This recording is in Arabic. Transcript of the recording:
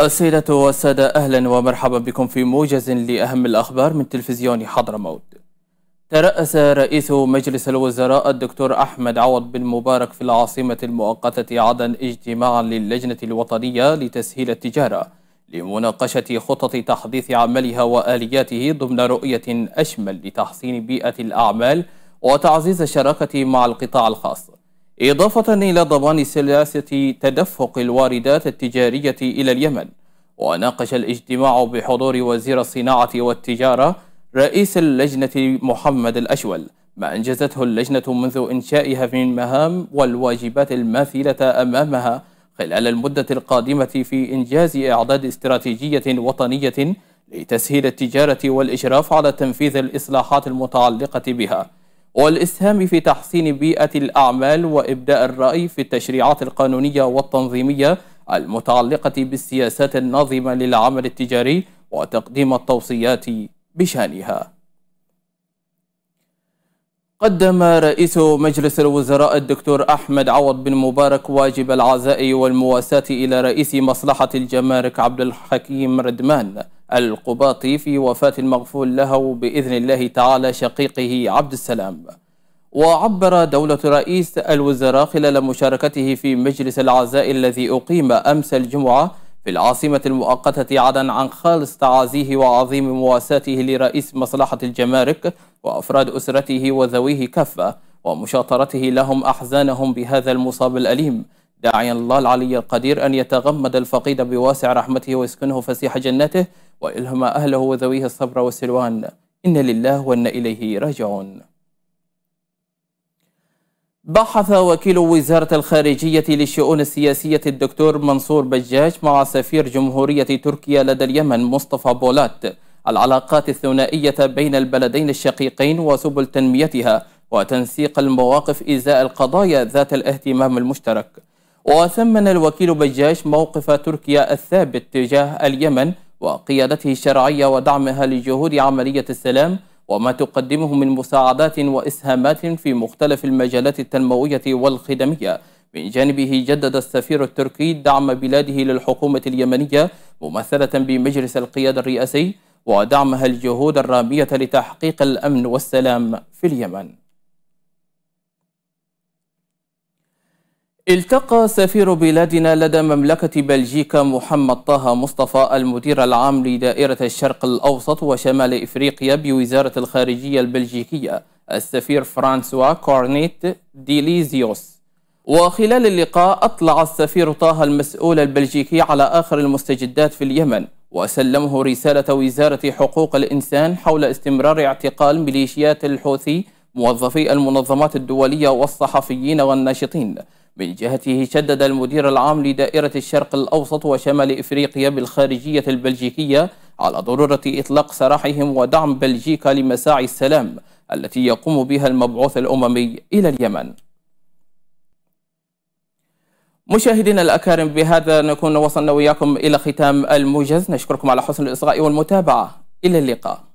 السيدة والسادة أهلا ومرحبا بكم في موجز لأهم الأخبار من تلفزيون حضرموت ترأس رئيس مجلس الوزراء الدكتور أحمد عوض بن مبارك في العاصمة المؤقتة عدن اجتماعا للجنة الوطنية لتسهيل التجارة لمناقشة خطط تحديث عملها وآلياته ضمن رؤية أشمل لتحسين بيئة الأعمال وتعزيز الشراكة مع القطاع الخاص إضافة إلى ضمان سلاسة تدفق الواردات التجارية إلى اليمن وناقش الاجتماع بحضور وزير الصناعة والتجارة رئيس اللجنة محمد الأشول ما أنجزته اللجنة منذ إنشائها من مهام والواجبات الماثلة أمامها خلال المدة القادمة في إنجاز إعداد استراتيجية وطنية لتسهيل التجارة والإشراف على تنفيذ الإصلاحات المتعلقة بها والإسهام في تحسين بيئة الأعمال وإبداء الرأي في التشريعات القانونية والتنظيمية المتعلقة بالسياسات الناظمة للعمل التجاري وتقديم التوصيات بشأنها قدم رئيس مجلس الوزراء الدكتور أحمد عوض بن مبارك واجب العزاء والمواساة إلى رئيس مصلحة الجمارك عبد الحكيم ردمان القباطي في وفاة المغفول له بإذن الله تعالى شقيقه عبد السلام وعبر دولة رئيس الوزراء خلال مشاركته في مجلس العزاء الذي أقيم أمس الجمعة في العاصمة المؤقتة عدن عن خالص تعازيه وعظيم مواساته لرئيس مصلحة الجمارك وأفراد أسرته وذويه كافة ومشاطرته لهم أحزانهم بهذا المصاب الأليم داعيا الله العلي القدير أن يتغمد الفقيد بواسع رحمته ويسكنه فسيح جنته وإلهم أهله وذويه الصبر والسلوان إن لله وإن إليه راجعون بحث وكيل وزارة الخارجية للشؤون السياسية الدكتور منصور بجاج مع سفير جمهورية تركيا لدى اليمن مصطفى بولات العلاقات الثنائية بين البلدين الشقيقين وسبل تنميتها وتنسيق المواقف إزاء القضايا ذات الاهتمام المشترك وثمن الوكيل بجاش موقف تركيا الثابت تجاه اليمن وقيادته الشرعية ودعمها لجهود عملية السلام وما تقدمه من مساعدات وإسهامات في مختلف المجالات التنموية والخدمية من جانبه جدد السفير التركي دعم بلاده للحكومة اليمنية ممثلة بمجلس القيادة الرئاسي ودعمها الجهود الرامية لتحقيق الأمن والسلام في اليمن التقى سفير بلادنا لدى مملكة بلجيكا محمد طه مصطفى المدير العام لدائرة الشرق الأوسط وشمال إفريقيا بوزارة الخارجية البلجيكية السفير فرانسوا كورنيت ديليزيوس وخلال اللقاء أطلع السفير طه المسؤول البلجيكي على آخر المستجدات في اليمن وسلمه رسالة وزارة حقوق الإنسان حول استمرار اعتقال ميليشيات الحوثي موظفي المنظمات الدولية والصحفيين والناشطين من جهته شدد المدير العام لدائرة الشرق الأوسط وشمال إفريقيا بالخارجية البلجيكية على ضرورة إطلاق سراحهم ودعم بلجيكا لمساعي السلام التي يقوم بها المبعوث الأممي إلى اليمن مشاهدينا الأكارم بهذا نكون وصلنا وياكم إلى ختام الموجز نشكركم على حسن الإصغاء والمتابعة إلى اللقاء